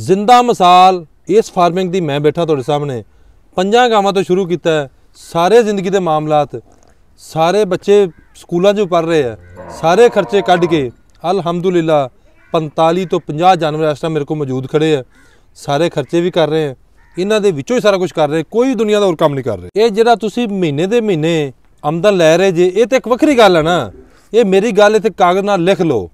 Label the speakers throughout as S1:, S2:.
S1: ਜ਼ਿੰਦਾ ਮਿਸਾਲ ਇਸ ਫਾਰਮਿੰਗ ਦੀ ਮੈਂ ਬੈਠਾ ਤੁਹਾਡੇ ਸਾਹਮਣੇ ਪੰਜਾਂ ਗਾਵਾਂ ਤੋਂ ਸ਼ੁਰੂ ਕੀਤਾ ਸਾਰੇ ਜ਼ਿੰਦਗੀ ਦੇ ਮਾਮਲਾਤ ਸਾਰੇ ਬੱਚੇ ਸਕੂਲਾਂ 'ਚ ਪੜ ਰਹੇ ਆ ਸਾਰੇ ਖਰਚੇ ਕੱਢ ਕੇ ਅਲਹਮਦੁਲਿਲਾ 45 ਤੋਂ 50 ਜਾਨਵਰ ਇਸ ਟਾਈਮ ਮੇਰੇ ਕੋਲ ਮੌਜੂਦ ਖੜੇ ਆ ਸਾਰੇ ਖਰਚੇ ਵੀ ਕਰ ਰਹੇ ਆ ਇਹਨਾਂ ਦੇ ਵਿੱਚੋਂ ਹੀ ਸਾਰਾ ਕੁਝ ਕਰ ਰਹੇ ਕੋਈ ਦੁਨੀਆ ਦਾ ਹੋਰ ਕੰਮ ਨਹੀਂ ਕਰ ਰਹੇ ਇਹ ਜਿਹੜਾ ਤੁਸੀਂ ਮਹੀਨੇ ਦੇ ਮਹੀਨੇ ਆਮਦਨ ਲੈ ਰਹੇ ਜੇ ਇਹ ਤਾਂ ਇੱਕ ਵੱਖਰੀ ਗੱਲ ਹੈ ਨਾ ਇਹ ਮੇਰੀ ਗੱਲ ਇੱਥੇ ਕਾਗਜ਼ ਨਾਲ ਲਿਖ ਲਓ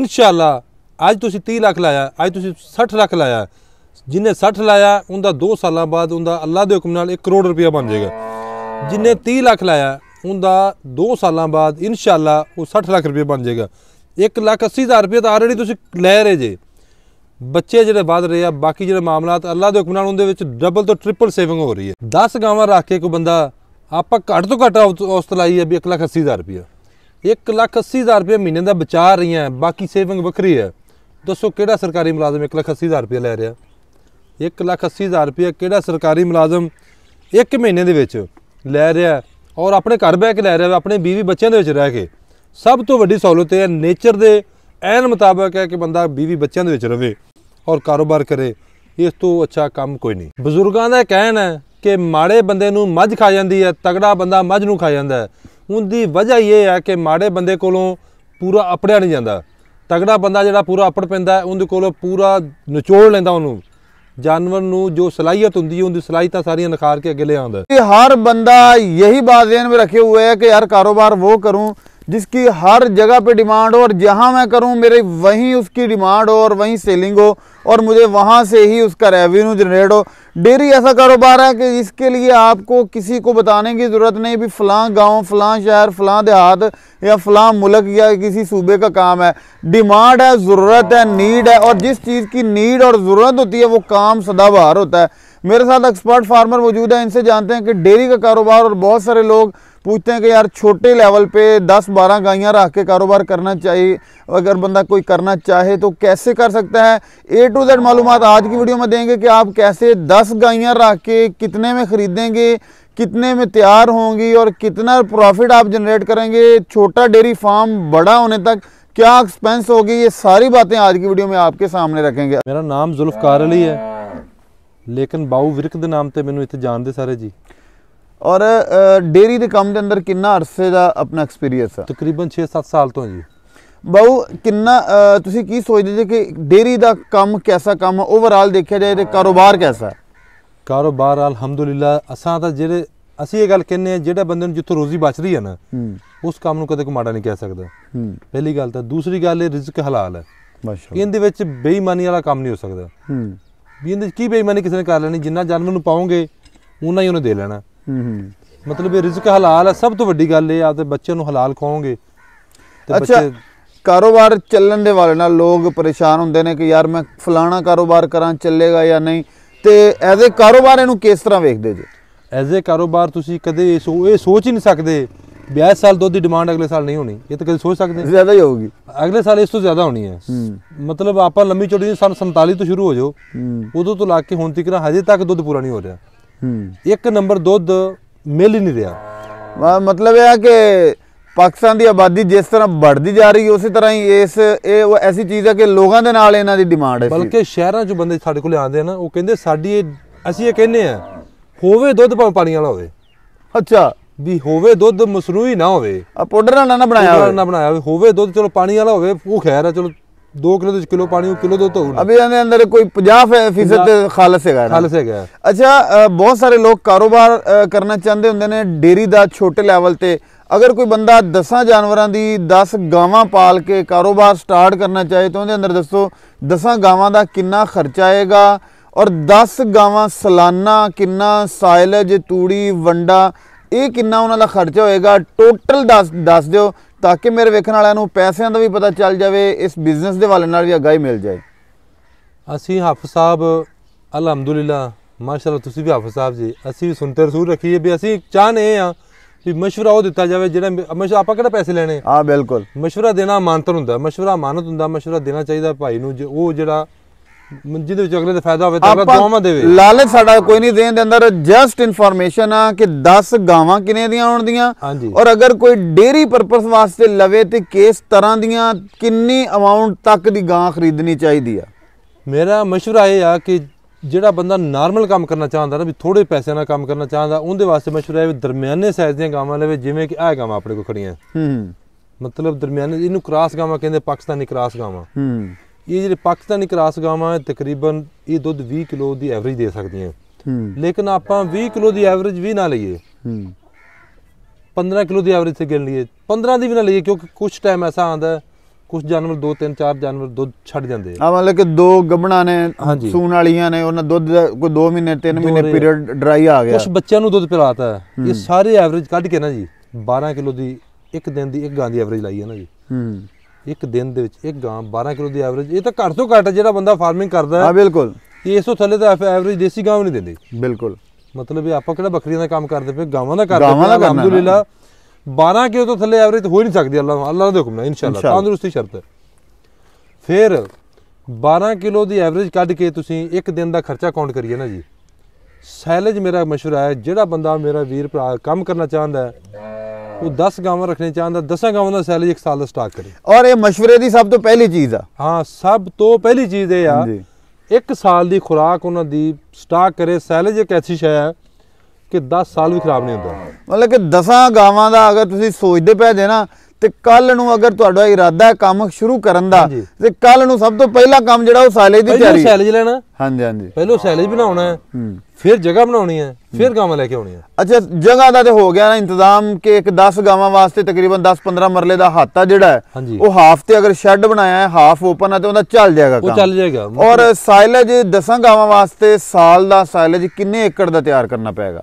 S1: ਇਨਸ਼ਾਅੱਲਾ ਅੱਜ ਤੁਸੀਂ 30 ਲੱਖ ਲਾਇਆ ਅੱਜ ਤੁਸੀਂ 60 ਲੱਖ ਲਾਇਆ ਜਿਨੇ 60 ਲਾਇਆ ਉਹਦਾ 2 ਸਾਲਾਂ ਬਾਅਦ ਉਹਦਾ ਅੱਲਾ ਦੇ ਹੁਕਮ ਨਾਲ 1 ਕਰੋੜ ਰੁਪਇਆ ਬਣ ਜਾਏਗਾ ਜਿਨੇ 30 ਲੱਖ ਲਾਇਆ ਉਹਦਾ 2 ਸਾਲਾਂ ਬਾਅਦ ਇਨਸ਼ਾਅੱਲਾ ਉਹ 60 ਲੱਖ ਰੁਪਇਆ ਬਣ ਜਾਏਗਾ 1 ਲੱਖ 80000 ਰੁਪਇਆ ਤਾਂ ਆਲਰੇਡੀ ਤੁਸੀਂ ਲੈ ਰਹੇ ਜੇ ਬੱਚੇ ਜਿਹੜੇ ਵੱਧ ਰਹੇ ਆ ਬਾਕੀ ਜਿਹੜੇ ਮਾਮਲਾਤ ਅੱਲਾ ਦੇ ਹੁਕਮ ਨਾਲ ਉਹਦੇ ਵਿੱਚ ਡਬਲ ਤੋਂ ਟ੍ਰਿਪਲ ਸੇਵਿੰਗ ਹੋ ਰਹੀ ਹੈ 10 ਗਾਵਾਂ ਰੱਖ ਕੇ ਕੋਈ ਬੰਦਾ ਆਪਾਂ ਘੱਟ ਤੋਂ ਘੱਟ ਉਸਤ ਲਾਈ ਹੈ ਵੀ 1 ਲੱਖ 80000 ਰੁਪਇਆ 1 ਲੱਖ ਰੁਪਏ ਮਹੀਨੇ ਦਾ ਬਚਾ ਰਹੀਆਂ ਬਾਕੀ ਸੇਵਿੰਗ ਵੱਖਰੀ ਹੈ ਦੱਸੋ ਕਿਹੜਾ ਸਰਕਾਰੀ ਮੁਲਾਜ਼ਮ 1 ਲੱਖ 80000 ਰੁਪਏ ਲੈ ਰਿਹਾ 1 ਰੁਪਏ ਕਿਹੜਾ ਸਰਕਾਰੀ ਮੁਲਾਜ਼ਮ 1 ਮਹੀਨੇ ਦੇ ਵਿੱਚ ਲੈ ਰਿਹਾ ਔਰ ਆਪਣੇ ਘਰ ਬੈ ਕੇ ਲੈ ਰਿਹਾ ਆਪਣੇ بیوی ਬੱਚਿਆਂ ਦੇ ਵਿੱਚ ਰਹਿ ਕੇ ਸਭ ਤੋਂ ਵੱਡੀ ਸਹੂਲਤ ਇਹ ਹੈ ਨੇਚਰ ਦੇ ਐਨ ਮੁਤਾਬਕ ਹੈ ਕਿ ਬੰਦਾ بیوی ਬੱਚਿਆਂ ਦੇ ਵਿੱਚ ਰਵੇ ਔਰ ਕਾਰੋਬਾਰ ਕਰੇ ਇਸ ਤੋਂ ਅੱਛਾ ਕੰਮ ਕੋਈ ਨਹੀਂ ਬਜ਼ੁਰਗਾਂ ਦਾ ਕਹਿਣਾ ਹੈ ਕਿ ਮਾੜੇ ਬੰਦੇ ਨੂੰ ਮੱਝ ਖਾ ਜਾਂਦੀ ਹੈ ਤਗੜਾ ਬੰਦਾ ਮੱਝ ਨੂੰ ਖਾ ਜਾਂਦਾ ਹੈ ਉਹਦੀ ਵਜ੍ਹਾ ਇਹ ਹੈ ਕਿ ਮਾੜੇ ਬੰਦੇ ਕੋਲੋਂ ਪੂਰਾ ਅਪੜਿਆ ਨਹੀਂ ਜਾਂਦਾ ਤਗੜਾ ਬੰਦਾ ਜਿਹੜਾ ਪੂਰਾ ਅਪੜ ਪੈਂਦਾ ਉਹਦੇ ਕੋਲ ਪੂਰਾ ਨਿਚੋੜ ਲੈਂਦਾ ਉਹਨੂੰ ਜਾਨਵਰ ਨੂੰ ਜੋ ਸਲਾਹੀਅਤ ਹੁੰਦੀ ਹੈ ਉਹਦੀ ਤਾਂ ਸਾਰੀਆਂ ਨਖਾਰ ਕੇ ਅੱਗੇ ਲੈ ਆਉਂਦਾ ਹੈ
S2: ਹਰ ਬੰਦਾ ਇਹੀ ਬਾਤ ਜ਼ਹਿਨ ਵਿੱਚ ਰੱਖੇ ਹੋਏ ਹੈ ਕਿ ਯਾਰ ਕਾਰੋਬਾਰ ਉਹ ਕਰੂੰ जिसकी हर जगह पे डिमांड हो और जहाँ मैं करूँ मेरे वहीं उसकी डिमांड हो और वहीं सेलिंग हो और मुझे वहाँ से ही उसका रेवेन्यू जनरेट हो डेयरी ऐसा कारोबार है कि इसके लिए आपको किसी को बताने की ज़रूरत नहीं भी फलां गांव फ़लाँ शहर फ़लाँ देहात या फलां मुल्क या किसी सूबे का काम है डिमांड है ज़रूरत है नीड है और जिस चीज़ की नीड और ज़रूरत होती है वो काम सदाबहार होता है मेरे साथ एक्सपर्ट फार्मर मौजूद है इनसे जानते हैं कि डेयरी का कारोबार और बहुत सारे लोग पूछते हैं कि यार छोटे लेवल पे 10-12 गायें रख के कारोबार करना चाहिए अगर बंदा कोई करना चाहे तो कैसे कर सकता है ए टू जेड मालूम आज की वीडियो में देंगे कि आप कैसे 10 गायें रख के कितने में ख़रीदेंगे कितने में तैयार होंगी और कितना प्रॉफिट आप जनरेट करेंगे छोटा डेयरी फार्म बड़ा होने तक क्या एक्सपेंस होगी ये सारी बातें आज की वीडियो में आपके सामने रखेंगे मेरा नाम जुल्फकार अली है लेकिन बाऊ विरक नाम से ਤੇ ਮੈਨੂੰ ਇੱਥੇ सारे जी ਔਰ ਡੇਰੀ ਦੇ ਕੰਮ ਦੇ ਅੰਦਰ ਕਿੰਨਾ ਅਰਸੇ ਦਾ ਆਪਣਾ ਐਕਸਪੀਰੀਅੰਸ ਆ ਤਕਰੀਬਨ 6-7 ਸਾਲ ਤੋਂ ਜੀ ਬਾਉ ਕਿੰਨਾ ਤੁਸੀਂ ਕੀ ਸੋਚਦੇ ਜੇ ਕਿ ਡੇਰੀ ਦਾ ਕੰਮ ਕਿਹਦਾ ਕੰਮ ਹੈ ਓਵਰਆਲ ਦੇਖਿਆ ਜਾਏ ਤੇ ਕਾਰੋਬਾਰ ਕਿਹਦਾ ਕਾਰੋਬਾਰ ਅਲਹਮਦੁਲਿਲਾ ਅਸਾਂ ਤਾਂ ਜਿਹੜੇ
S1: ਅਸੀਂ ਇਹ ਗੱਲ ਕਹਿੰਨੇ ਆ ਜਿਹੜਾ ਬੰਦੇ ਨੂੰ ਜਿੱਥੋਂ ਰੋਜ਼ੀ ਬਚ ਰਹੀ ਹੈ ਨਾ ਉਸ ਕੰਮ ਨੂੰ ਕਦੇ ਕਮਾੜਾ ਨਹੀਂ ਕਹਿ ਸਕਦਾ ਪਹਿਲੀ ਗੱਲ ਤਾਂ ਦੂਸਰੀ ਗੱਲ ਇਹ ਰਿਜ਼ਕ ਹਲਾਲ ਹੈ ਮਾਸ਼ਾਅੱਲਾ ਇਹਦੇ ਵਿੱਚ ਬੇਈਮਾਨੀ ਵਾਲਾ ਕੰਮ ਨਹੀਂ ਹੋ ਸਕਦਾ ਵੀ ਇਹਦੇ ਕੀ ਬੇਈਮਾਨੀ ਕਿਸੇ ਨੇ ਕਰ ਲੈਣੀ ਜਿੰਨਾ ਜਨਮ ਨੂੰ ਪਾਉਂਗੇ ਉਹਨਾਂ ਹੀ ਉਹਨੇ ਦੇ ਲੈਣਾ
S2: ਹੂੰ ਮਤਲਬ ਇਹ ਰਿਜ਼ਕ ਹਲਾਲ ਹੈ ਸਭ ਤੋਂ ਵੱਡੀ ਗੱਲ ਇਹ ਆਪਦੇ ਬੱਚੇ ਨੂੰ ਹਲਾਲ ਖਾਓਗੇ ਤੇ ਬੱਚੇ ਕਾਰੋਬਾਰ ਚੱਲਣ ਦੇ ਵਾਲੇ ਨਾਲ ਲੋਕ ਪਰੇਸ਼ਾਨ ਹੁੰਦੇ ਨੇ ਕਿ ਯਾਰ ਮੈਂ ਫਲਾਣਾ ਕਾਰੋਬਾਰ ਕਰਾਂ ਚੱਲੇਗਾ ਜਾਂ ਨਹੀਂ ਤੇ ਐਜ਼ ਅ ਕਾਰੋਬਾਰ ਇਹਨੂੰ ਕਿਸ ਤਰ੍ਹਾਂ ਵੇਖਦੇ ਜੇ ਐਜ਼ ਅ ਕਾਰੋਬਾਰ ਤੁਸੀਂ
S1: ਕਦੇ ਇਹ ਸੋਚ ਹੀ ਨਹੀਂ ਸਕਦੇ ਵੀ ਸਾਲ ਦੁੱਧ ਦੀ ਡਿਮਾਂਡ ਅਗਲੇ ਸਾਲ ਨਹੀਂ ਹੋਣੀ ਇਹ ਤਾਂ ਕਦੇ ਸੋਚ ਸਕਦੇ ਜ਼ਿਆਦਾ ਹੀ ਹੋਊਗੀ ਅਗਲੇ ਸਾਲ ਇਸ ਤੋਂ ਜ਼ਿਆਦਾ ਹੋਣੀ ਹੈ ਮਤਲਬ ਆਪਾਂ ਲੰਮੀ ਚੌੜੀ ਸਨ 47 ਤੋਂ ਸ਼ੁਰੂ ਹੋ ਜਾਓ ਉਦੋਂ ਤੋਂ ਲਾ ਕੇ ਹੁਣ ਤੱਕ ਹਜੇ ਤੱਕ ਦੁੱਧ ਪੂਰਾ ਨਹੀਂ ਹੋ ਰਿਹਾ ਹੂੰ ਇੱਕ ਨੰਬਰ ਦੁੱਧ
S2: ਮਿਲ ਹੀ ਨਹੀਂ ਰਿਹਾ ਮਤਲਬ ਇਹ ਆ ਕਿ ਪਾਕਿਸਤਾਨ ਦੀ ਆਬਾਦੀ ਜਿਸ ਤਰ੍ਹਾਂ ਵੱਧਦੀ ਜਾ ਰਹੀ ਹੈ ਉਸੇ ਤਰ੍ਹਾਂ ਹੀ ਇਸ ਇਹ ਉਹ ਐਸੀ ਚੀਜ਼ ਹੈ ਕਿ ਲੋਕਾਂ ਦੇ ਨਾਲ ਇਹਨਾਂ ਦੀ ਡਿਮਾਂਡ ਹੈ ਬਲਕਿ ਸ਼ਹਿਰਾਂ 'ਚ ਬੰਦੇ
S1: ਸਾਡੇ ਕੋਲ ਆਉਂਦੇ ਆ ਨਾ ਉਹ ਕਹਿੰਦੇ ਸਾਡੀ ਅਸੀਂ ਇਹ ਕਹਿੰਦੇ ਆ ਹੋਵੇ ਦੁੱਧ ਪਾਣੀ ਵਾਲਾ ਹੋਵੇ ਅੱਛਾ ਵੀ ਹੋਵੇ ਦੁੱਧ ਮਸਰੂਹੀ ਨਾ ਹੋਵੇ ਆ ਪਾਊਡਰ ਨਾਲ ਨਾ ਬਣਾਇਆ ਹੋਵੇ ਨਾ ਬਣਾਇਆ ਹੋਵੇ ਹੋਵੇ ਦੁੱਧ
S2: ਚਲੋ ਪਾਣੀ ਵਾਲਾ ਹੋਵੇ ਉਹ ਖੈਰ ਆ ਚਲੋ 2 ਕਿਲੋ ਦੇ ਕਿਲੋ ਪਾਣੀ पानी ਕਿਲੋ ਦੋ तो ਅਬੇ ਇਹਦੇ ਅੰਦਰ ਕੋਈ 50 ਫੀਸਦ ਖਾਲਸ ਹੈਗਾ ਖਾਲਸ ਹੈਗਾ ਅੱਛਾ ਬਹੁਤ ਸਾਰੇ ਲੋਕ ਕਾਰੋਬਾਰ ਕਰਨਾ ਚਾਹੁੰਦੇ ਹੁੰਦੇ ਨੇ ਡੇਰੀ ਦਾ ਛੋਟੇ ਲੈਵਲ ਤੇ ਅਗਰ ਕੋਈ ਬੰਦਾ 10 ਜਾਨਵਰਾਂ ਦੀ 10 ਗਾਵਾਂ ਪਾਲ ਕੇ ਕਾਰੋਬਾਰ ਸਟਾਰਟ ਕਰਨਾ ਚਾਹੇ ਤਾਂ ਉਹਦੇ ਅੰਦਰ ਦੱਸੋ 10 ਗਾਵਾਂ ਦਾ ਕਿੰਨਾ ਖਰਚਾ ਆਏਗਾ ਔਰ 10 ਗਾਵਾਂ ਸਾਲਾਨਾ ਕਿੰਨਾ ਸਾਇਲਜ ਤੂੜੀ ਵੰਡਾ ਇਹ ਕਿੰਨਾ ਉਹਨਾਂ ਦਾ ਖਰਚਾ ਹੋਏਗਾ ਟੋਟਲ ਦੱਸ ਦੱਸ ਦਿਓ ਤਾਂ ਕਿ ਮੇਰੇ ਵੇਖਣ ਵਾਲਿਆਂ ਨੂੰ ਪੈਸਿਆਂ ਦਾ ਵੀ ਪਤਾ ਚੱਲ ਜਾਵੇ ਇਸ ਬਿਜ਼ਨਸ ਦੇ ਵਾਲੇ ਨਾਲ ਵੀ ਅਗਾਈ ਮਿਲ ਜਾਏ
S1: ਅਸੀਂ ਹਫ ਸਾਹਿਬ ਅਲਹਮਦੁਲਿਲਾ ਮਾਸ਼ਾਅੱਲਾ ਤੁਸੀਂ ਵੀ ਹਫ ਸਾਹਿਬ ਜੀ ਅਸੀਂ ਸੁਣਤੇ ਰਸੂਲ ਰੱਖੀਏ ਵੀ ਅਸੀਂ ਚਾਹਨੇ ਆ ਵੀ مشورہ ਉਹ ਦਿੱਤਾ ਜਾਵੇ ਜਿਹੜਾ ਮਸ਼ਵਰਾ ਆਪਾਂ ਕਿਹੜਾ ਪੈਸੇ ਲੈਣੇ ਆ ਬਿਲਕੁਲ مشورہ ਦੇਣਾ ਮਾਨਤਰ ਹੁੰਦਾ مشورہ ਮਾਨਤ ਹੁੰਦਾ مشورہ ਦੇਣਾ ਚਾਹੀਦਾ ਭਾਈ ਨੂੰ ਉਹ ਜਿਹੜਾ ਜਿਹਦੇ ਵਿੱਚ ਅਗਲੇ ਦਾ ਫਾਇਦਾ ਹੋਵੇ ਤਾਂ ਅਗਲਾ ਦੋਵਾਂ ਦੇਵੇ ਲਾਲਚ
S2: ਸਾਡਾ ਕੋਈ ਨਹੀਂ ਦੇਣ ਦੇ ਅੰਦਰ ਜਸਟ ਇਨਫੋਰਮੇਸ਼ਨ ਆ ਕਿ 10 ਗਾਵਾਂ ਕਿਨੇ ਦੀਆਂ ਦੀਆਂ ਔਰ ਅਗਰ ਕੋਈ ਡੇਰੀ ਪਰਪਸ ਵਾਸਤੇ ਲਵੇ ਤੇ ਕਿਸ ਤਰ੍ਹਾਂ ਦੀਆਂ ਕਿੰਨੀ ਅਮਾਉਂਟ ਤੱਕ ਦੀ ਗਾਂ ਖਰੀਦਣੀ ਚਾਹੀਦੀ ਆ ਮੇਰਾ مشورہ ਇਹ
S1: ਆ ਕਿ ਜਿਹੜਾ ਬੰਦਾ ਨਾਰਮਲ ਕੰਮ ਕਰਨਾ ਚਾਹੁੰਦਾ ਨਾ ਵੀ ਥੋੜੇ ਪੈਸੇ ਨਾਲ ਕੰਮ ਕਰਨਾ ਚਾਹੁੰਦਾ ਉਹਦੇ ਵਾਸਤੇ مشورہ ਇਹ ਦਰਮਿਆਨੇ ਸਾਈਜ਼ ਦੀਆਂ ਗਾਵਾਂ ਲਵੇ ਜਿਵੇਂ ਕਿ ਆਹ ਗਾਵਾਂ ਆਪਣੇ ਕੋਲ ਖੜੀਆਂ ਹੂੰ ਮਤਲਬ ਦਰਮਿਆਨੇ ਇਹਨੂੰ ਕ੍ਰਾਸ ਗਾਵਾਂ ਕਹਿੰਦੇ ਪਾਕਿਸਤਾਨੀ ਕ੍ਰਾਸ ਗਾਵਾਂ ਹੂੰ ਇਹ ਜਿਹੜੇ ਪਾਕਿਸਤਾਨੀ ਕਰਾਸ ਗਾਵਾਂ ਤਕਰੀਬਨ ਇਹ ਦੁੱਧ 20 ਕਿਲੋ ਦੀ ਐਵਰੇਜ ਦੇ ਸਕਦੀਆਂ ਲੇਕਿਨ ਆਪਾਂ 20 ਕਿਲੋ ਦੀ ਐਵਰੇਜ ਵੀ ਨਾ ਲਈਏ 15 ਕਿਲੋ ਦੀ ਐਵਰੇਜ ਤੇ ਗਿਣ ਲਈਏ 15 ਦੀ ਵੀ ਨਾ ਲਈਏ ਕਿਉਂਕਿ ਕੁਝ ਟਾਈਮ ਐਸਾ ਆਂਦਾ ਕੁਝ ਜਾਨਵਰ 2 3 4 ਜਾਨਵਰ ਦੁੱਧ ਛੱਡ ਜਾਂਦੇ
S2: ਆ ਮਤਲਬ ਕਿ ਦੋ ਗੱਬਣਾ ਨੇ ਸੂਣ ਵਾਲੀਆਂ ਨੇ ਉਹਨਾਂ ਦੁੱਧ ਕੋਈ 2 ਮਹੀਨੇ 3 ਮਹੀਨੇ ਪੀਰੀਅਡ ਡਰਾਈ ਆ ਗਿਆ ਕੁਝ
S1: ਬੱਚਿਆਂ ਨੂੰ ਦੁੱਧ ਪਿਲਾਤਾ ਇਹ ਸਾਰੇ ਐਵਰੇਜ ਕੱਢ ਕੇ ਨਾ ਜੀ 12 ਕਿਲੋ ਦੀ ਇੱਕ ਦਿਨ ਦੀ ਇੱਕ ਗਾਂ ਦੀ ਐਵਰੇਜ ਲਾਈ ਹੈ ਨਾ ਜੀ ਹੂੰ ਇੱਕ ਦਿਨ ਦੇ ਵਿੱਚ ਇੱਕ ਗਾਂ 12 ਕਿਲੋ ਦੀ ਐਵਰੇਜ ਇਹ ਤਾਂ ਘੱਟ ਤੋਂ ਘੱਟ ਜਿਹੜਾ ਬੰਦਾ ਫਾਰਮਿੰਗ ਕਰਦਾ ਹੈ ਹਾਂ ਬਿਲਕੁਲ ਇਸ ਤੋਂ ਥੱਲੇ ਤਾਂ ਐਵਰੇਜ ਦੇਸੀ ਗਾਂ ਵੀ ਨਹੀਂ ਦਿੰਦੀ ਬਿਲਕੁਲ ਮਤਲਬ ਇਹ ਆਪਾਂ ਕਿਹੜਾ ਬੱਕਰੀਆਂ ਦਾ ਕੰਮ ਕਰਦੇ ਪਏ ਗਾਵਾਂ ਦਾ ਕਰਦੇ ਪਏ ਅਲਹਮਦੁਲਿਲਾ 12 ਕਿਲੋ ਤੋਂ ਥੱਲੇ ਐਵਰੇਜ ਹੋ ਹੀ ਨਹੀਂ ਸਕਦੀ ਅੱਲਾਹ ਅੱਲਾਹ ਦੇ ਹੁਕਮ ਨਾਲ ਇਨਸ਼ਾਅੱਲਾ ਤੰਦਰੁਸਤੀ ਸ਼ਰਤ ਹੈ ਫਿਰ 12 ਕਿਲੋ ਦੀ ਐਵਰੇਜ ਕੱਢ ਕੇ ਤੁਸੀਂ ਇੱਕ ਦਿਨ ਦਾ ਖਰਚਾ ਕਾਊਂਟ ਕਰੀਏ ਨਾ ਜੀ ਸੈਲਜ ਮੇਰਾ ਮਸ਼ਵਰਾ ਹੈ ਜਿਹੜਾ ਬੰਦਾ ਮੇਰਾ ਵੀਰ ਭਰਾ ਕੰਮ ਕਰਨਾ ਚਾਹੁੰਦਾ ਹੈ ਉਹ 10 ਗਾਵਾਂ ਰੱਖਣੇ ਚਾਹੁੰਦਾ 10 ਗਾਵਾਂ ਦਾ ਸੈਲਰੀ 1 ਸਾਲ ਦਾ ਸਟਾਕ ਕਰੇ
S2: ਔਰ ਇਹ مشورے ਦੀ ਸਭ ਤੋਂ ਪਹਿਲੀ ਚੀਜ਼ ਆ
S1: ਹਾਂ ਸਭ ਤੋਂ ਪਹਿਲੀ ਚੀਜ਼ ਇਹ ਆ ਜੀ ਇੱਕ ਸਾਲ ਦੀ ਖੁਰਾਕ ਉਹਨਾਂ ਦੀ ਸਟਾਕ ਕਰੇ ਸੈਲਜ ਇੱਕ ਐਸੀ ਸ਼ੈ ਹੈ ਕਿ 10 ਸਾਲ ਵੀ ਖਰਾਬ ਨਹੀਂ ਹੁੰਦਾ
S2: ਮਤਲਬ ਕਿ 10 ਗਾਵਾਂ ਦਾ ਅਗਰ ਤੁਸੀਂ ਸੋਚਦੇ ਪਏ ਦੇ ਨਾ ਤੇ ਕੱਲ ਨੂੰ ਅਗਰ ਤੁਹਾਡਾ ਇਰਾਦਾ ਹੈ ਕੰਮ ਸ਼ੁਰੂ ਕਰਨ ਦਾ ਤੇ ਕੱਲ ਨੂੰ ਸਭ ਤੋਂ ਪਹਿਲਾ ਕੰਮ ਜਿਹੜਾ ਉਹ ਸਾਈਲੇਜ ਦੀ ਤਿਆਰੀ ਪਹਿਲਾਂ ਸਾਈਲੇਜ ਲੈਣਾ ਹਾਂਜੀ ਹਾਂਜੀ ਪਹਿਲਾਂ ਸਾਈਲੇਜ ਬਣਾਉਣਾ ਹੈ ਫਿਰ ਜਗ੍ਹਾ ਬਣਾਉਣੀ ਹੈ ਫਿਰ ਗਾਵਾਂ ਲੈ ਕੇ ਆਉਣੀ ਹੈ ਅੱਛਾ ਜਗ੍ਹਾ ਦਾ ਤੇ ਹੋ ਗਿਆ ਨਾ ਇੰਤਜ਼ਾਮ ਕਿ ਇੱਕ 10 ਗਾਵਾਂ ਵਾਸਤੇ ਤਕਰੀਬਨ 10-15 ਮਰਲੇ ਦਾ ਹਾਤਾ ਜਿਹੜਾ ਹੈ ਉਹ ਹਾਫ ਤੇ ਅਗਰ ਸ਼ੈੱਡ ਬਣਾਇਆ ਹੈ ਹਾਫ ਓਪਨ ਹੈ ਤੇ ਉਹਦਾ ਚੱਲ ਜਾਏਗਾ ਕੰਮ ਉਹ ਚੱਲ
S1: ਜਾਏਗਾ ਔਰ
S2: ਸਾਇਲੇਜ 10 ਗਾਵਾਂ ਵਾਸਤੇ ਸਾਲ ਦਾ ਸਾਇਲੇਜ ਕਿੰਨੇ ਏਕੜ ਦਾ ਤਿਆਰ ਕਰਨਾ ਪਏਗਾ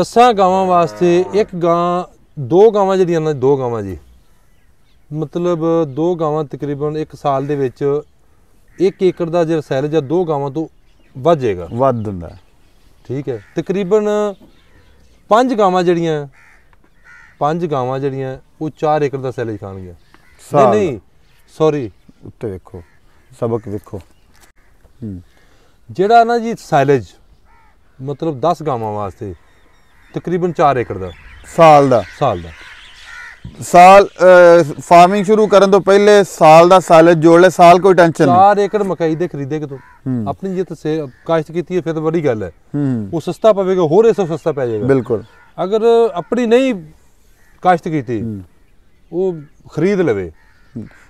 S2: 10 ਗਾਵਾਂ
S1: ਵਾਸਤੇ ਇੱਕ ਗਾਂ ਦੋ ਗਾਵਾਂ ਜਿਹੜੀਆਂ ਨੇ ਦੋ ਗਾਵਾਂ ਜੀ ਮਤਲਬ ਦੋ ਗਾਵਾਂ ਤਕਰੀਬਨ 1 ਸਾਲ ਦੇ ਵਿੱਚ 1 ਏਕੜ ਦਾ ਜੇ ਸੈਲ ਜਾਂ ਦੋ ਗਾਵਾਂ ਤੋਂ ਵੱਧ ਜਾਏਗਾ ਵੱਧ ਹੁੰਦਾ ਠੀਕ ਹੈ ਤਕਰੀਬਨ ਪੰਜ ਗਾਵਾਂ ਜਿਹੜੀਆਂ ਪੰਜ ਗਾਵਾਂ ਜਿਹੜੀਆਂ ਉਹ 4 ਏਕੜ ਦਾ ਸੈਲੇਜ ਖਾਣਗੀਆਂ ਨਹੀਂ ਨਹੀਂ ਸੌਰੀ ਉੱਤੇ ਵੇਖੋ ਸਬਕ ਵੇਖੋ ਜਿਹੜਾ ਨਾ ਜੀ ਸਾਈਲੇਜ ਮਤਲਬ 10 ਗਾਵਾਂ ਵਾਸਤੇ ਤਕਰੀਬਨ 4
S2: ਏਕੜ ਦਾ ਸਾਲ ਦਾ ਸਾਲ ਦਾ ਸਾਲ ਫਾਰਮਿੰਗ ਸ਼ੁਰੂ ਕਰਨ ਤੋਂ ਪਹਿਲੇ ਸਾਲ ਦਾ ਸਾਲ ਜੋੜ ਲੈ ਸਾਲ ਕੋਈ ਟੈਨਸ਼ਨ ਨਹੀਂ
S1: 4 ਏਕੜ ਮਕਾਈ ਦੇ ਖਰੀਦੇ ਕਿਤੋਂ ਆਪਣੀ ਜਿੱਤ ਕਾਸ਼ਤ ਕੀਤੀ ਹੈ ਫਿਰ ਤਾਂ ਬੜੀ ਗੱਲ ਹੈ ਉਹ ਸਸਤਾ ਪਵੇਗਾ ਹੋਰ ਇਸ ਤੋਂ ਸਸਤਾ ਪੈ ਜਾਏਗਾ ਬਿਲਕੁਲ ਅਗਰ ਆਪਣੀ ਨਹੀਂ ਕਾਸ਼ਤ ਕੀਤੀ ਉਹ ਖਰੀਦ ਲਵੇ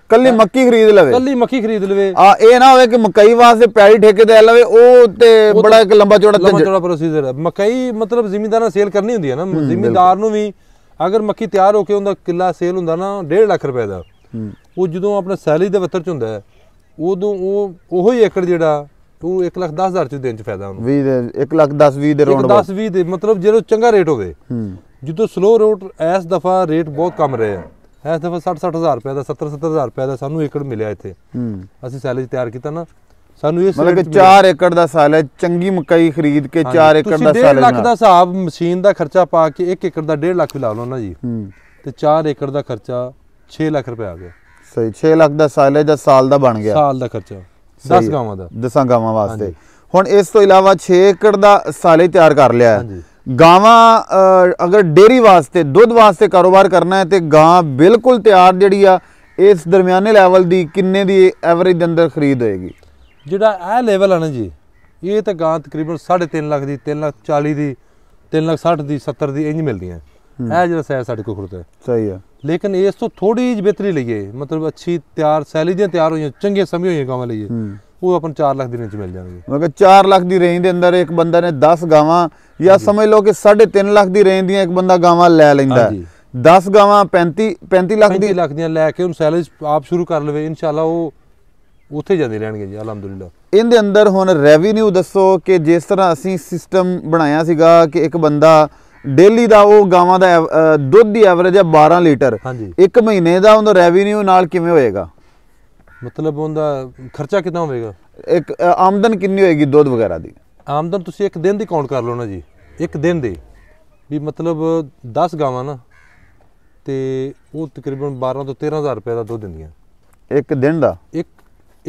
S1: ਕੱਲੀ ਮੱਕੀ ਖਰੀਦ ਲਵੇ ਕੱਲੀ ਮੱਕੀ ਖਰੀਦ ਲਵੇ ਆ ਇਹ ਨਾ ਹੋਵੇ ਕਿ ਮਕਈ ਵਾਸਤੇ ਪੈੜੀ ਠੇਕੇ ਤੇ ਲਵੇ ਉਹ ਤੇ ਬੜਾ ਇੱਕ ਲੰਬਾ ਚੌੜਾ ਲੰਬਾ ਚੌੜਾ ਪ੍ਰੋਸੀਜਰ ਹੈ ਮਕਈ ਮਤਲਬ ਜ਼ਿਮੀਂਦਾਰਾਂ ਸੇਲ ਕਰਨੀ ਹੁੰਦੀ ਹੈ ਨਾ ਜ਼ਿਮੀਂਦਾਰ ਨੂੰ ਵੀ ਅਗਰ ਮੱਕੀ ਤਿਆਰ ਹੋ ਕੇ ਉਹਦਾ ਕਿੱਲਾ ਸੇਲ ਹੁੰਦਾ ਨਾ 1.5 ਲੱਖ ਰੁਪਏ ਦਾ ਉਹ ਜਦੋਂ ਆਪਣਾ ਸੈਲਰੀ ਦੇ ਵੱਤਰ ਚ ਹੁੰਦਾ ਉਦੋਂ ਉਹ ਉਹੋ ਹੀ ਏਕੜ ਜਿਹੜਾ ਤੂੰ 1 ਲੱਖ 10 ਹਜ਼ਾਰ ਚ ਦੇਣ ਚ ਫਾਇਦਾ ਉਹਨੂੰ
S2: 20 ਦੇ 1 ਲੱਖ 10 20 ਦੇ ਰੌਂਡ 10
S1: 20 ਦੇ ਮਤਲਬ ਜਿਹੜਾ ਚੰਗਾ ਰੇਟ ਹੋਵੇ ਜਦੋਂ ਸਲੋ ਰੋਟ ਇਸ ਦਫਾ ਰੇਟ ਬਹੁਤ ਕਮ ਰਹੇ ਆ ਇਸ ਦਫਾ 60 60000 ਰੁਪਏ ਦਾ 70 70000 ਰੁਪਏ ਦਾ ਸਾਨੂੰ ਏਕੜ ਮਿਲਿਆ ਇੱਥੇ ਅਸੀਂ ਸੈਲਰੀ ਤਿਆਰ ਕੀਤਾ ਨਾ
S2: ਸਾਨੂੰ ਇਹ ਮਤਲਬ ਕਿ 4 ਏਕੜ ਦਾ ਸਾਲ ਹੈ ਚੰਗੀ ਮਕਾਈ ਖਰੀਦ ਕੇ 4 ਏਕੜ ਦਾ ਸਾਲ ਹੈ 1.5 ਲੱਖ ਦਾ
S1: ਹਿਸਾਬ ਮਸ਼ੀਨ ਦਾ ਖਰਚਾ ਪਾ ਕੇ 1 ਏਕੜ ਦਾ 1.5 ਲੱਖ ਵੀ ਲਾ ਲਓ ਨਾ ਜੀ ਤੇ 4 ਏਕੜ ਦਾ ਖਰਚਾ 6 ਲੱਖ ਰੁਪਏ ਆ ਗਿਆ
S2: ਸਹੀ 6 ਲੱਖ ਦਾ ਸਾਲ ਹੈ ਜਾਂ ਸਾਲ ਦਾ ਬਣ ਗਿਆ ਸਾਲ ਦਾ ਖਰਚਾ 10 ਗਾਵਾਂ ਦਾ 10 ਗਾਵਾਂ ਵਾਸਤੇ ਹੁਣ ਇਸ ਤੋਂ ਇਲਾਵਾ 6 ਏਕੜ ਦਾ ਸਾਲੇ ਤਿਆਰ ਕਰ ਲਿਆ ਹੈ ਗਾਵਾਂ ਅਗਰ ਡੇਰੀ ਵਾਸਤੇ ਦੁੱਧ ਵਾਸਤੇ ਕਾਰੋਬਾਰ ਕਰਨਾ ਹੈ ਤੇ ਗਾਂ ਬਿਲਕੁਲ ਤਿਆਰ ਜਿਹੜੀ ਆ ਇਸ ਦਰਮਿਆਨੇ ਲੈਵਲ ਦੀ ਕਿੰਨੇ ਦੀ ਐਵਰੇਜ ਦੇ ਅੰਦਰ ਖਰੀਦ ਹੋਏਗੀ ਜਿਹੜਾ ਇਹ ਲੈਵਲ ਆ ਨਾ
S1: ਜੀ ਇਹ ਤਾਂ ਗਾਂ ਤਕਰੀਬਨ 3.5 ਲੱਖ ਦੀ 3 ਲੱਖ 40 ਦੀ 3 ਲੱਖ 60 ਦੀ 70 ਦੀ ਇੰਜ ਮਿਲਦੀਆਂ
S2: ਇਹ
S1: ਜਿਹੜਾ ਸੈਲ ਸਾਡੇ ਕੋਲ ਖੁਰਦਾ ਸਹੀ ਆ ਲੇਕਿਨ ਇਸ ਤੋਂ ਥੋੜੀ ਜਿਹੀ ਬਿਹਤਰੀ ਲਈਏ ਮਤਲਬ ਅੱਛੀ ਤਿਆਰ ਸੈਲੀ ਦੀਆਂ ਤਿਆਰ ਹੋਈਆਂ
S2: ਚੰਗੇ ਸਮੇਂ ਹੋਈਆਂ ਗਾਵਾਂ ਲਈਏ ਉਹ ਆਪਾਂ 4 ਲੱਖ ਦੀ ਰੇਂਜ ਮਿਲ ਜਾਣਗੇ ਕਿਹਾ 4 ਲੱਖ ਦੀ ਰੇਂਜ ਦੇ ਅੰਦਰ ਇੱਕ ਬੰਦਾ ਨੇ 10 ਗਾਵਾਂ ਜਾਂ ਸਮਝ ਲਓ ਕਿ 3.5 ਲੱਖ ਦੀ ਰੇਂਜ ਦੀਆਂ ਇੱਕ ਬੰਦਾ ਗਾਵਾਂ ਲੈ ਲੈਂਦਾ 10 ਗਾਵਾਂ 35 35 ਲੱਖ ਦੀ 35 ਲੱਖ ਦੀਆਂ ਲੈ ਕੇ ਉਹਨੂੰ ਸੈਲਜ
S1: ਆਪ ਸ਼ੁਰੂ ਕਰ ਲਵੇ ਇਨਸ਼ਾਅੱਲਾ ਉਹ ਉੱਥੇ ਜਾਂਦੇ ਰਹਿਣਗੇ ਜੀ ਅਲਹਮਦੁਲਿਲਾ
S2: ਇਹਦੇ ਅੰਦਰ ਹੁਣ ਰੈਵਨਿਊ ਦੱਸੋ ਕਿ ਜਿਸ ਤਰ੍ਹਾਂ ਅਸੀਂ ਸਿਸਟਮ ਬਣਾਇਆ ਸੀਗਾ ਕਿ ਇੱਕ ਬੰਦਾ ਡੇਲੀ ਦਾ ਉਹ ਗਾਵਾਂ ਦਾ ਦੁੱਧ ਦੀ ਐਵਰੇਜ ਹੈ 12 ਲੀਟਰ ਇੱਕ ਮਹੀਨੇ ਦਾ ਉਹਦਾ ਰੈਵਨਿਊ ਨਾਲ ਕਿਵੇਂ ਹੋਏਗਾ ਮਤਲਬ ਉਹਦਾ ਖਰਚਾ ਕਿੰਨਾ ਹੋਵੇਗਾ ਇੱਕ ਆਮਦਨ ਕਿੰਨੀ ਹੋਏਗੀ ਦੁੱਧ ਵਗੈਰਾ ਦੀ
S1: ਆਮਦਨ ਤੁਸੀਂ ਇੱਕ ਦਿਨ ਦੀ ਕਾਊਂਟ ਕਰ ਲਓ ਨਾ ਜੀ ਇੱਕ ਦਿਨ ਦੀ ਵੀ ਮਤਲਬ 10 ਗਾਵਾਂ ਨਾ ਤੇ ਉਹ ਤਕਰੀਬਨ 12 ਤੋਂ 13000 ਰੁਪਏ ਦਾ ਦੁੱਧ ਦਿੰਦੀਆਂ ਇੱਕ ਦਿਨ ਦਾ ਇੱਕ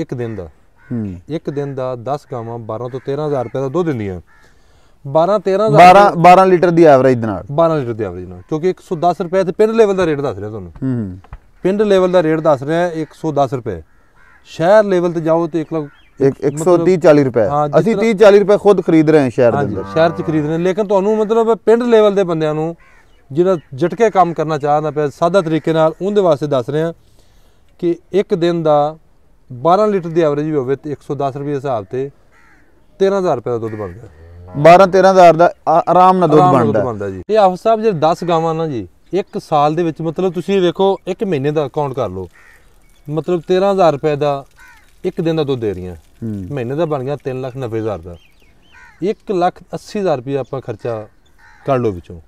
S1: ਇੱਕ ਦਿਨ ਦਾ ਹੂੰ ਇੱਕ ਦਿਨ ਦਾ 10 ਗਾਵਾਂ 12 ਤੋਂ 13000 ਰੁਪਏ ਦਾ ਦੁੱਧ ਦਿੰਦੀਆਂ 12 13000 12 12
S2: ਲੀਟਰ ਦੀ ਐਵਰੇਜ ਦੇ ਨਾਲ
S1: 12 ਲੀਟਰ ਦੀ ਐਵਰੇਜ ਨਾਲ ਕਿਉਂਕਿ 110 ਰੁਪਏ ਤੇ ਪਿੰਡ ਲੈਵਲ ਦਾ ਰੇਟ ਦੱਸ ਰਿਹਾ ਤੁਹਾਨੂੰ ਹੂੰ ਪਿੰਡ ਲੈਵਲ ਦਾ ਰੇਟ ਦੱਸ ਰਿਹਾ 110 ਰੁਪਏ ਸ਼ਹਿਰ ਲੈਵਲ ਤੇ ਜਾਓ ਤੇ 1 ਲੱਖ 130 40 ਰੁਪਏ ਅਸੀਂ 30
S2: 40 ਰੁਪਏ ਖੁਦ ਖਰੀਦ ਰਹੇ ਹਾਂ ਸ਼ਹਿਰ ਦੇ ਅੰਦਰ
S1: ਸ਼ਹਿਰ 'ਚ ਖਰੀਦ ਰਹੇ ਲੇਕਿਨ ਤੁਹਾਨੂੰ ਮਤਲਬ ਪਿੰਡ ਲੈਵਲ ਦੇ ਬੰਦਿਆਂ ਨੂੰ ਜਿਹੜਾ ਜਟਕੇ ਕੰਮ ਕਰਨਾ ਚਾਹੁੰਦਾ ਪਿਆ ਸਾਦਾ ਤਰੀਕੇ ਨਾਲ ਉਹਦੇ ਵਾਸਤੇ ਦੱਸ ਰਿਹਾ ਕਿ ਇੱਕ ਦਿਨ ਦਾ 12 ਲੀਟਰ ਦੀ ਐਵਰੇਜ ਵੀ ਹੋਵੇ ਤੇ 110 ਰੁਪਏ ਹਿਸਾਬ ਤੇ 13000 ਰੁਪਏ ਦਾ ਦੁੱਧ
S2: ਬਣਦਾ 12 13000 ਦਾ ਆਰਾਮ ਨਾਲ ਦੁੱਧ ਬਣਦਾ ਜੀ
S1: ਤੇ ਆਫ ਸਾਹਿਬ ਜੇ 10 ਗਾਵਾਂ ਨਾ ਜੀ ਇੱਕ ਸਾਲ ਦੇ ਵਿੱਚ ਮਤਲਬ ਤੁਸੀਂ ਵੇਖੋ ਇੱਕ ਮਹੀਨੇ ਦਾ ਅਕਾਊਂਟ ਕਰ ਲਓ ਮਤਲਬ 13000 ਰੁਪਏ ਦਾ ਇੱਕ ਦਿਨ ਦਾ ਦੁੱਧ ਦੇ ਰਹੀਆਂ ਮਹੀਨੇ ਦਾ ਬਣ ਗਿਆ 390000 ਦਾ 180000 ਰੁਪਏ ਆਪਾਂ ਖਰਚਾ ਕਰ ਲਓ ਵਿੱਚੋਂ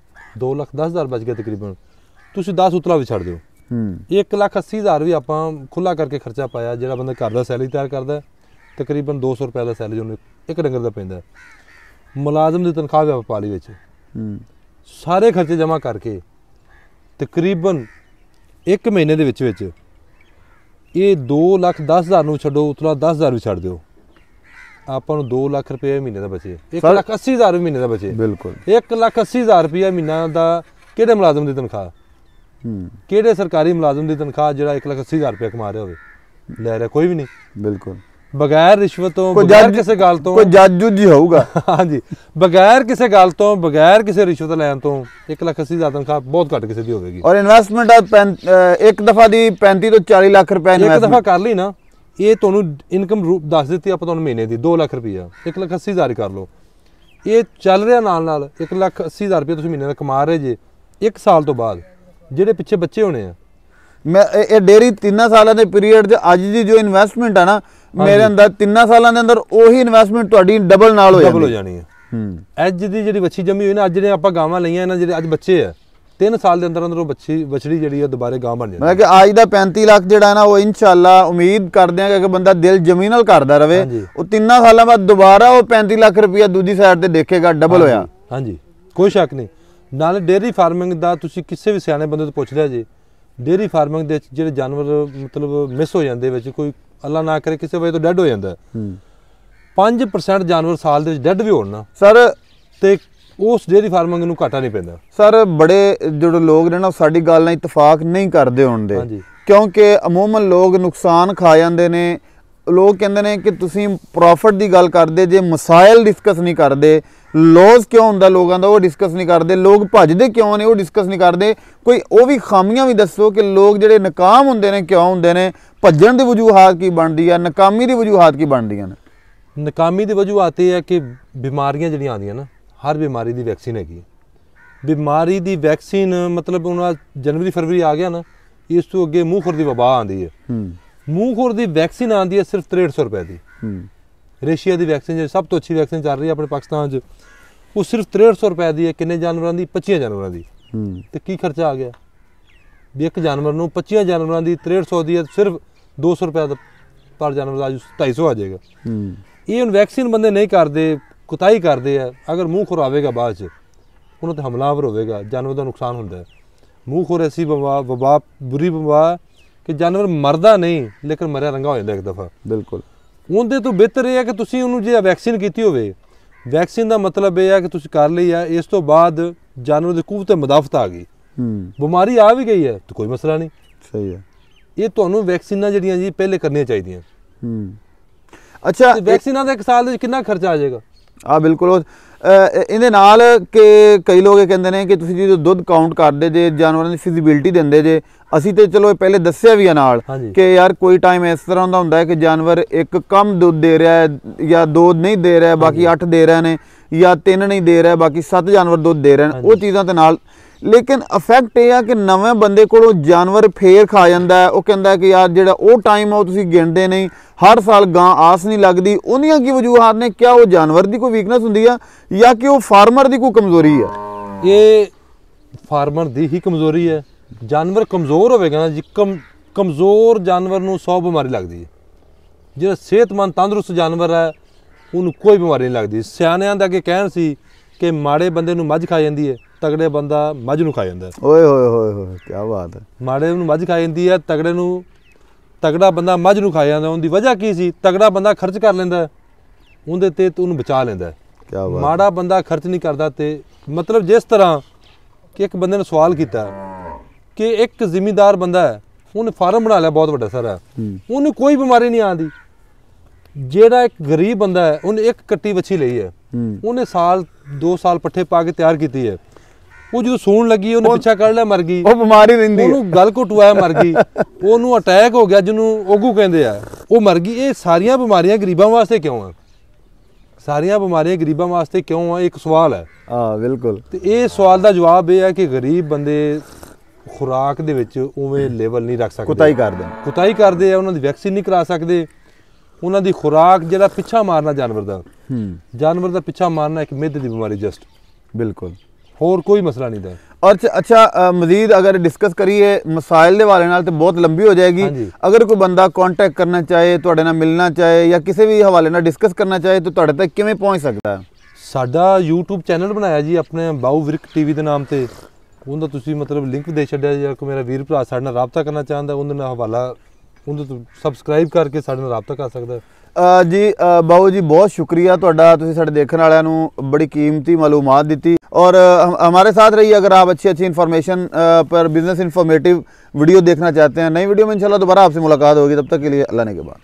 S1: 210000 ਬਚ ਗਿਆ ਤਕਰੀਬਨ ਤੁਸੀਂ 10 ਉਤਲਾ ਵੀ ਛੱਡ ਦਿਓ ਹੂੰ 1 ਲੱਖ 80 ਹਜ਼ਾਰ ਵੀ ਆਪਾਂ ਖੁੱਲਾ ਕਰਕੇ ਖਰਚਾ ਪਾਇਆ ਜਿਹੜਾ ਬੰਦਾ ਘਰ ਦਾ ਸੈਲਰੀ ਤਿਆਰ ਕਰਦਾ ਤਕਰੀਬਨ 200 ਰੁਪਏ ਦਾ ਸੈਲਰੀ ਉਹਨੂੰ ਇੱਕ ਡੰਗਰ ਦਾ ਪੈਂਦਾ ਮੁਲਾਜ਼ਮ ਦੀ ਤਨਖਾਹ ਵੀ ਆਪਾਂ ਪਾਲੀ ਵਿੱਚ
S2: ਹੂੰ
S1: ਸਾਰੇ ਖਰਚੇ ਜਮ੍ਹਾਂ ਕਰਕੇ ਤਕਰੀਬਨ 1 ਮਹੀਨੇ ਦੇ ਵਿੱਚ ਵਿੱਚ ਇਹ 2 ਲੱਖ 10 ਹਜ਼ਾਰ ਨੂੰ ਛੱਡੋ ਉਤਲਾ 10 ਹਜ਼ਾਰ ਵੀ ਛੱਡ ਦਿਓ ਆਪਾਂ ਨੂੰ 2 ਲੱਖ ਰੁਪਏ ਮਹੀਨੇ ਦਾ ਬਚੇ 1 ਲੱਖ 80 ਹਜ਼ਾਰ ਮਹੀਨੇ ਦਾ ਬਚੇ ਬਿਲਕੁਲ 1 ਲੱਖ 80 ਹਜ਼ਾਰ ਰੁਪਏ ਮਹੀਨਾ ਦਾ ਕਿਹੜੇ ਮੁਲਾਜ਼ਮ ਦੀ ਤਨਖਾਹ ਕਿਹੜੇ ਸਰਕਾਰੀ ਮੁਲਾਜ਼ਮ ਦੀ ਤਨਖਾਹ ਜਿਹੜਾ 80000 ਰੁਪਏ ਕਮਾ ਰਿਹਾ ਹੋਵੇ ਲੈ ਰਿਹਾ ਕੋਈ ਵੀ ਨਹੀਂ ਬਿਲਕੁਲ ਬਗੈਰ ਰਿਸ਼ਵਤ ਤੋਂ ਬਗੈਰ ਕਿਸੇ ਗੱਲ ਤੋਂ ਕੋਈ
S2: ਜੱਜੂ ਜੀ ਹੋਊਗਾ ਹਾਂਜੀ
S1: ਬਗੈਰ ਕਿਸੇ ਗੱਲ ਤੋਂ ਬਗੈਰ ਕਿਸੇ ਰਿਸ਼ਵਤ ਲੈਣ ਤੋਂ ਲੱਖ 80000 ਤਨਖਾਹ ਬਹੁਤ ਘੱਟ ਕਿਸੇ ਦੀ ਹੋਵੇਗੀ ਔਰ ਇਨਵੈਸਟਮੈਂਟ
S2: ਆ ਇੱਕ ਦਫਾ ਦੀ 35 ਤੋਂ 40
S1: ਲੱਖ ਰੁਪਏ ਇੱਕ ਦਫਾ ਕਰ ਲਈ ਨਾ ਇਹ ਤੁਹਾਨੂੰ ਇਨਕਮ ਰੂਪ ਦੱਸ ਦਿੱਤੀ ਆਪਾਂ ਤੁਹਾਨੂੰ ਮਹੀਨੇ ਦੀ 2 ਲੱਖ ਲੱਖ 80000 ਕਰ ਲਓ ਇਹ ਚੱਲ ਰਿਹਾ ਨਾਲ ਨਾਲ 80000 ਰੁਪਏ ਤੁਸੀਂ ਮਹੀਨੇ ਦਾ ਕਮਾ ਰਹੇ
S2: ਜੇ 1 ਸਾਲ ਤੋਂ ਬਾਅਦ ਜਿਹੜੇ ਪਿੱਛੇ ਬੱਚੇ ਹੋਣੇ ਆ ਮੈਂ ਇਹ ਡੇਰੀ 3 ਸਾਲਾਂ ਦੇ ਪੀਰੀਅਡ 'ਚ ਅੱਜ ਦੀ ਜੋ ਇਨਵੈਸਟਮੈਂਟ ਆ ਨਾ ਮੇਰੇ ਅੰਦਰ 3 ਸਾਲਾਂ ਦੇ ਅੰਦਰ ਉਹੀ ਇਨਵੈਸਟਮੈਂਟ ਤੁਹਾਡੀ ਡਬਲ ਨਾਲ ਹੋ ਜਾਣੀ ਡਬਲ ਹੋ ਜਾਣੀ ਹੈ ਹੂੰ ਅੱਜ ਦੀ ਜਿਹੜੀ ਵੱਛੀ ਜੰਮੀ ਹੋਈ ਨਾ ਅੱਜ ਜਿਹੜੇ ਆਪਾਂ ਗਾਵਾਂ ਲਈਆਂ ਇਹਨਾਂ ਜਿਹੜੇ ਅੱਜ
S1: ਬੱਚੇ ਆ 3 ਸਾਲ ਦੇ ਅੰਦਰ ਅੰਦਰ ਉਹ ਬੱਚੀ ਵਛੜੀ ਜਿਹੜੀ ਆ ਦੁਬਾਰੇ ਗਾਂ ਬਣ ਜਾਂਦੀ
S2: ਮੈਂ ਕਿ ਅੱਜ ਦਾ 35 ਲੱਖ ਜਿਹੜਾ ਹੈ ਨਾ ਉਹ ਇਨਸ਼ਾਅੱਲਾ ਉਮੀਦ ਕਰਦੇ ਆ ਕਿ ਬੰਦਾ ਦਿਲ ਜ਼ਮੀਨ ਨਾਲ ਕਰਦਾ ਰਵੇ ਉਹ 3 ਸਾਲਾਂ ਬਾਅਦ ਦੁਬਾਰਾ ਉਹ 35 ਲੱਖ ਰੁਪਇਆ ਦੂਜੀ ਸਾਈਡ ਤੇ ਦੇਖੇਗਾ ਡਬਲ ਹੋਇਆ ਹਾਂਜੀ ਕੋਈ ਸ਼ੱਕ ਨਹੀਂ ਨਾਲ ਡੇਰੀ
S1: ਫਾਰਮਿੰਗ ਦਾ ਤੁਸੀਂ ਕਿਸੇ ਵੀ ਸਿਆਣੇ ਬੰਦੇ ਤੋਂ ਪੁੱਛ ਲਿਆ ਜੀ ਡੇਰੀ ਫਾਰਮਿੰਗ ਦੇ ਵਿੱਚ ਜਿਹੜੇ ਜਾਨਵਰ ਮਤਲਬ ਮਿਸ ਹੋ ਜਾਂਦੇ ਵਿੱਚ ਕੋਈ ਅੱਲਾ ਨਾ ਕਰੇ ਕਿਸੇ ਵਜ੍ਹਾ ਤੋਂ ਡੈੱਡ ਹੋ ਜਾਂਦਾ ਹੂੰ 5% ਜਾਨਵਰ ਸਾਲ ਦੇ ਵਿੱਚ ਡੈੱਡ ਵੀ ਹੋਣ ਨਾ ਸਰ ਤੇ ਉਸ ਡੇਰੀ ਫਾਰਮਿੰਗ ਨੂੰ ਘਾਟਾ ਨਹੀਂ ਪੈਂਦਾ
S2: ਸਰ ਬੜੇ ਜਿਹੜੇ ਲੋਕ ਨੇ ਨਾ ਸਾਡੀ ਗੱਲ ਨਾਲ ਇਤਫਾਕ ਨਹੀਂ ਕਰਦੇ ਹੁੰਦੇ ਕਿਉਂਕਿ ਅਮੂਮਨ ਲੋਕ ਨੁਕਸਾਨ ਖਾ ਜਾਂਦੇ ਨੇ ਲੋਕ ਕਹਿੰਦੇ ਨੇ ਕਿ ਤੁਸੀਂ ਪ੍ਰੋਫਿਟ ਦੀ ਗੱਲ ਕਰਦੇ ਜੇ ਮਸਾਇਲ ਡਿਸਕਸ ਨਹੀਂ ਕਰਦੇ ਲੋਸ ਕਿਉਂ ਹੁੰਦਾ ਲੋਕਾਂ ਦਾ ਉਹ ਡਿਸਕਸ ਨਹੀਂ ਕਰਦੇ ਲੋਕ ਭੱਜਦੇ ਕਿਉਂ ਨੇ ਉਹ ਡਿਸਕਸ ਨਹੀਂ ਕਰਦੇ ਕੋਈ ਉਹ ਵੀ ਖਾਮੀਆਂ ਵੀ ਦੱਸੋ ਕਿ ਲੋਕ ਜਿਹੜੇ ਨਕਾਮ ਹੁੰਦੇ ਨੇ ਕਿਉਂ ਹੁੰਦੇ ਨੇ ਭੱਜਣ ਦੀ ਵਜੂਹਾਤ ਕੀ ਬਣਦੀ ਆ ਨਕਾਮੀ ਦੀ ਵਜੂਹਾਤ ਕੀ ਬਣਦੀਆਂ ਨੇ ਨਕਾਮੀ ਦੀ ਵਜੂਹਾਤ
S1: ਇਹ ਹੈ ਕਿ ਬਿਮਾਰੀਆਂ ਜਿਹੜੀਆਂ ਆਉਂਦੀਆਂ ਨਾ ਹਰ ਬਿਮਾਰੀ ਦੀ ਵੈਕਸੀਨ ਹੈਗੀ ਬਿਮਾਰੀ ਦੀ ਵੈਕਸੀਨ ਮਤਲਬ ਉਹਨਾਂ ਜਨਵਰੀ ਫਰਵਰੀ ਆ ਗਿਆ ਨਾ ਇਸ ਤੋਂ ਅੱਗੇ ਮੂੰਹ ਖੁਰ ਦੀ ਵਬਾ ਆਂਦੀ ਹੈ ਹੂੰ ਮੂੰਹ ਖੁਰ ਦੀ ਵੈਕਸੀਨ ਆਂਦੀ ਹੈ ਸਿਰਫ 6300 ਰੁਪਏ ਦੀ ਹੂੰ ਰੇਸ਼ੀਆ ਦੀ ਵੈਕਸੀਨ ਜਿਹੜੀ ਸਭ ਤੋਂ ਅੱਛੀ ਵੈਕਸੀਨ ਚੱਲ ਰਹੀ ਹੈ ਆਪਣੇ ਪਾਕਿਸਤਾਨ 'ਚ ਉਹ ਸਿਰਫ 6300 ਰੁਪਏ ਦੀ ਹੈ ਕਿੰਨੇ ਜਾਨਵਰਾਂ ਦੀ 25 ਜਾਨਵਰਾਂ ਦੀ ਹੂੰ ਤੇ ਕੀ ਖਰਚਾ ਆ ਗਿਆ ਵੀ ਇੱਕ ਜਾਨਵਰ ਨੂੰ 25 ਜਾਨਵਰਾਂ ਦੀ 6300 ਦੀ ਹੈ ਸਿਰਫ 200 ਰੁਪਏ ਪਰ ਜਾਨਵਰ ਦਾ 250 ਆ ਜਾਏਗਾ
S2: ਇਹ
S1: ਹੁਣ ਵੈਕਸੀਨ ਬੰਦੇ ਨਹੀਂ ਕਰਦੇ ਕੁਤਾਈ ਕਰਦੇ ਆ ਅਗਰ ਮੂੰਹ ਖੁਰਾਵੇਗਾ ਬਾਅਦ 'ਚ ਉਹਨਾਂ ਤੇ ਹਮਲਾਵਰ ਹੋਵੇਗਾ ਜਾਨਵਰ ਦਾ ਨੁਕਸਾਨ ਹੁੰਦਾ ਹੈ ਮੂੰਹ ਖੁਰ ਐਸੀ ਬਿਮਾਰ ਵਬਾ ਬੁਰੀ ਬਿਮਾਰ ਕਿ ਜਾਨਵਰ ਮਰਦਾ ਨਹੀਂ ਲੇਕਿਨ ਮਰਿਆ ਰੰਗਾ ਹੋ ਜਾਂਦਾ ਇੱਕ ਦਫਾ ਬਿਲਕੁਲ ਉਹਦੇ ਤੋਂ ਬਿਹਤਰ ਇਹ ਹੈ ਕਿ ਤੁਸੀਂ ਉਹਨੂੰ ਜੇ ਵੈਕਸੀਨ ਕੀਤੀ ਹੋਵੇ ਵੈਕਸੀਨ ਦਾ ਮਤਲਬ ਇਹ ਹੈ ਕਿ ਤੁਸੀਂ ਕਰ ਲਈ ਆ ਇਸ ਤੋਂ ਬਾਅਦ ਜਾਨਵਰ ਦੇ ਕੂਵ ਤੇ ਮਦਾਫਤ ਆ ਗਈ ਹੂੰ ਬਿਮਾਰੀ ਆ ਵੀ ਗਈ ਹੈ ਤਾਂ ਕੋਈ ਮਸਲਾ ਨਹੀਂ ਸਹੀ ਹੈ ਇਹ ਤੁਹਾਨੂੰ ਵੈਕਸੀਨਾਂ ਜਿਹੜੀਆਂ ਜੀ ਪਹਿਲੇ ਕਰਨੀਆਂ ਚਾਹੀਦੀਆਂ ਹੂੰ ਅੱਛਾ ਵੈਕਸੀਨਾਂ ਦਾ ਇੱਕ ਸਾਲ ਦੇ ਕਿੰਨਾ ਖਰਚਾ
S2: ਆ ਜਾਏਗਾ ਆ ਬਿਲਕੁਲ ਇਹਦੇ ਨਾਲ ਕਿ ਕਈ ਲੋਕ ਇਹ ਕਹਿੰਦੇ ਨੇ ਕਿ ਤੁਸੀਂ ਜਦੋਂ ਦੁੱਧ ਕਾਊਂਟ ਕਰਦੇ ਜੇ ਜਾਨਵਰਾਂ ਦੀ ਫਿਜ਼ੀਬਿਲਟੀ ਦਿੰਦੇ ਜੇ ਅਸੀਂ ਤੇ ਚਲੋ ਪਹਿਲੇ ਦੱਸਿਆ ਵੀ ਆ ਨਾਲ ਕਿ ਯਾਰ ਕੋਈ ਟਾਈਮ ਇਸ ਤਰ੍ਹਾਂ ਦਾ ਹੁੰਦਾ ਹੈ ਕਿ ਜਾਨਵਰ ਇੱਕ ਕਮ ਦੁੱਧ ਦੇ ਰਿਹਾ ਹੈ ਜਾਂ ਦੋ ਨਹੀਂ ਦੇ ਰਿਹਾ ਬਾਕੀ 8 ਦੇ ਰਹੇ ਨੇ ਜਾਂ ਤਿੰਨ ਨਹੀਂ ਦੇ ਰਿਹਾ ਬਾਕੀ 7 ਜਾਨਵਰ ਦੁੱਧ ਦੇ ਰਹੇ ਨੇ ਉਹ ਚੀਜ਼ਾਂ ਦੇ ਨਾਲ ਲੇਕਿਨ ਇਫੈਕਟ ਇਹ ਆ ਕਿ ਨਵੇਂ ਬੰਦੇ ਕੋਲੋਂ ਜਾਨਵਰ ਫੇਰ ਖਾ ਜਾਂਦਾ ਉਹ ਕਹਿੰਦਾ ਕਿ ਯਾਰ ਜਿਹੜਾ ਉਹ ਟਾਈਮ ਆ ਉਹ ਤੁਸੀਂ ਗਿਣਦੇ ਨਹੀਂ ਹਰ ਸਾਲ ਗਾਂ ਆਸ ਨਹੀਂ ਲੱਗਦੀ ਉਹਨੀਆਂ ਕੀ ਵਜੂਹਾਂ ਨੇ ਕਿਆ ਉਹ ਜਾਨਵਰ ਦੀ ਕੋਈ ਵੀਕਨੈਸ ਹੁੰਦੀ ਆ ਜਾਂ ਕਿ ਉਹ ਫਾਰਮਰ ਦੀ ਕੋਈ ਕਮਜ਼ੋਰੀ ਆ ਇਹ
S1: ਫਾਰਮਰ ਦੀ ਹੀ ਕਮਜ਼ੋਰੀ ਹੈ ਜਾਨਵਰ ਕਮਜ਼ੋਰ ਹੋਵੇਗਾ ਨਾ ਜੀ ਕਮਜ਼ੋਰ ਜਾਨਵਰ ਨੂੰ ਸੌ ਬਿਮਾਰੀ ਲੱਗਦੀ ਹੈ ਜਿਹੜਾ ਸਿਹਤਮੰਦ ਤੰਦਰੁਸਤ ਜਾਨਵਰ ਹੈ ਉਹਨੂੰ ਕੋਈ ਬਿਮਾਰੀ ਨਹੀਂ ਲੱਗਦੀ ਸਿਆਣਿਆਂ ਦਾ ਕਿ ਕਹਿਣ ਸੀ ਕਿ ਮਾੜੇ ਬੰਦੇ ਨੂੰ ਮੱਝ ਖਾ ਜਾਂਦੀ ਹੈ ਤਗੜੇ ਬੰਦਾ ਮੱਝ ਨੂੰ ਖਾ ਜਾਂਦਾ
S2: ਓਏ ਹੋਏ ਹੋਏ ਹੋਏ ਕੀ ਬਾਤ ਹੈ
S1: ਮਾੜੇ ਨੂੰ ਮੱਝ ਖਾ ਜਾਂਦੀ ਹੈ ਤਗੜੇ ਨੂੰ ਤਗੜਾ ਬੰਦਾ ਮੱਝ ਨੂੰ ਖਾ ਜਾਂਦਾ ਉਹਦੀ ਵਜ੍ਹਾ ਕੀ ਸੀ ਤਗੜਾ ਬੰਦਾ ਖਰਚ ਕਰ ਲੈਂਦਾ ਉਹਦੇ ਤੇ ਉਹਨੂੰ ਬਚਾ ਲੈਂਦਾ ਕੀ ਬਾਤ ਮਾੜਾ ਬੰਦਾ ਖਰਚ ਨਹੀਂ ਕਰਦਾ ਤੇ ਮਤਲਬ ਜਿਸ ਤਰ੍ਹਾਂ ਕਿ ਇੱਕ ਬੰਦੇ ਨੇ ਸਵਾਲ ਕੀਤਾ ਕਿ ਇੱਕ ਜ਼ਿਮੀਂਦਾਰ ਬੰਦਾ ਹੈ ਉਹਨੇ ਫਾਰਮ ਬਣਾ ਲਿਆ ਬਹੁਤ ਵੱਡਾ ਸਾਰਾ ਉਹਨੂੰ ਕੋਈ ਬਿਮਾਰੀ ਨਹੀਂ ਆਂਦੀ ਜਿਹੜਾ ਇੱਕ ਗਰੀਬ ਬੰਦਾ ਹੈ ਉਹਨੇ ਇੱਕ ਕੱਟੀ ਵੱਛੀ ਲਈ ਹੈ ਉਹਨੇ ਸਾਲ 2 ਸਾਲ ਪੱਠੇ ਪਾ ਕੇ ਤਿਆਰ ਕੀਤੀ ਹੈ ਉਹ ਜਦੋਂ ਸੌਣ ਲੱਗੀ ਉਹਨੇ ਪਿੱਛਾ ਕਰ ਲਿਆ ਮਰ ਗਈ ਉਹ ਬਿਮਾਰੀ ਰਹਿੰਦੀ ਉਹਨੂੰ ਗਲ ਘਟਵਾਇਆ ਮਰ ਗਈ ਉਹਨੂੰ ਅਟੈਕ ਹੋ ਗਿਆ ਜਿਹਨੂੰ ਓਗੂ ਕਹਿੰਦੇ ਆ ਉਹ ਮਰ ਗਈ ਇਹ ਸਾਰੀਆਂ ਬਿਮਾਰੀਆਂ ਗਰੀਬਾਂ ਵਾਸਤੇ ਕਿਉਂ ਆ ਸਾਰੀਆਂ ਬਿਮਾਰੀਆਂ ਗਰੀਬਾਂ ਵਾਸਤੇ ਕਿਉਂ ਆ ਇੱਕ ਸਵਾਲ ਹੈ ਹਾਂ ਬਿਲਕੁਲ ਤੇ ਇਹ ਸਵਾਲ ਦਾ ਜਵਾਬ ਇਹ ਹੈ ਕਿ ਗਰੀਬ ਬੰਦੇ ਖੁਰਾਕ ਦੇ ਵਿੱਚ ਉਵੇਂ ਲੈਵਲ ਨਹੀਂ ਰੱਖ ਸਕਦੇ ਕੁਤਾਈ ਕਰਦੇ ਕੁਤਾਈ ਕਰਦੇ ਆ ਉਹਨਾਂ ਦੀ ਵੈਕਸੀਨ ਨਹੀਂ ਕਰਾ ਸਕਦੇ ਉਹਨਾਂ ਦੀ ਖੁਰਾਕ ਜਿਹੜਾ ਪਿੱਛਾ ਮਾਰਨਾ ਜਾਨਵਰ ਦਾ
S2: ਹੂੰ ਜਾਨਵਰ ਦਾ ਪਿੱਛਾ ਮਾਰਨਾ ਇੱਕ ਮਿੱਧ ਦੀ ਬਿਮਾਰੀ ਜਸਟ ਬਿਲਕੁਲ ਹੋਰ ਕੋਈ ਮਸਲਾ ਨਹੀਂ ਤਾਂ ਔਰ ਅੱਛਾ ਮਜ਼ੀਦ ਅਗਰ ਡਿਸਕਸ ਕਰੀਏ ਮਸਾਇਲ ਦੇ ਵਾਲੇ ਨਾਲ ਤੇ ਬਹੁਤ ਲੰਬੀ ਹੋ ਜਾਏਗੀ ਅਗਰ ਕੋਈ ਬੰਦਾ ਕੰਟੈਕਟ ਕਰਨਾ ਚਾਹੇ ਤੁਹਾਡੇ ਨਾਲ ਮਿਲਣਾ ਚਾਹੇ ਜਾਂ ਕਿਸੇ ਵੀ ਹਵਾਲੇ ਨਾਲ ਡਿਸਕਸ ਕਰਨਾ ਚਾਹੇ ਤਾਂ ਤੁਹਾਡੇ ਤੱਕ ਕਿਵੇਂ ਪਹੁੰਚ ਸਕਦਾ ਸਾਡਾ YouTube ਚੈਨਲ ਬਣਾਇਆ ਜੀ ਆਪਣੇ ਬਾਉ ਵਿਰਕ ਟੀਵੀ ਦੇ ਨਾਮ ਤੇ
S1: ਉਹਦਾ ਤੁਸੀਂ ਮਤਲਬ ਲਿੰਕ ਦੇ ਛੱਡਿਆ ਜਾਂ ਕੋ ਮੇਰਾ ਵੀਰ ਭਰਾ ਸਾਡੇ ਨਾਲ ਰਾਬਤਾ ਕਰਨਾ ਚਾਹੁੰਦਾ ਉਹਦੇ ਨਾਲ ਹਵਾਲਾ ਉਹਨੂੰ ਸਬਸਕ੍ਰਾਈਬ ਕਰਕੇ ਸਾਡੇ ਨਾਲ ਰਾਬਤਾ ਕਰ ਸਕਦਾ
S2: ਜੀ ਬਾਬੂ ਜੀ ਬਹੁਤ ਸ਼ੁਕਰੀਆ ਤੁਹਾਡਾ ਤੁਸੀਂ ਸਾਡੇ ਦੇਖਣ ਵਾਲਿਆਂ ਨੂੰ ਬੜੀ ਕੀਮਤੀ ਮਾਲੂਮਾਤ ਦਿੱਤੀ ਔਰ ਹਮਾਰੇ ਸਾਥ ਰਹੀ ਅਗਰ ਆਪ ਅੱਛੀ ਅੱਛੀ ਇਨਫੋਰਮੇਸ਼ਨ ਪਰ ਬਿਜ਼ਨਸ ਇਨਫੋਰਮੇਟਿਵ ਵੀਡੀਓ ਦੇਖਣਾ ਚਾਹਤੇ ਹਨ ਨਈ ਵੀਡੀਓ ਮੇਂ ਇਨਸ਼ਾਅੱਲਾ ਦੁਬਾਰਾ ਆਪਸੇ ਮੁਲਾਕਾਤ ਹੋਗੀ ਤਬ ਤੱਕ ਕੇ ਲਈ ਅੱਲਾ ਨੇ ਕੇ ਬਾਦ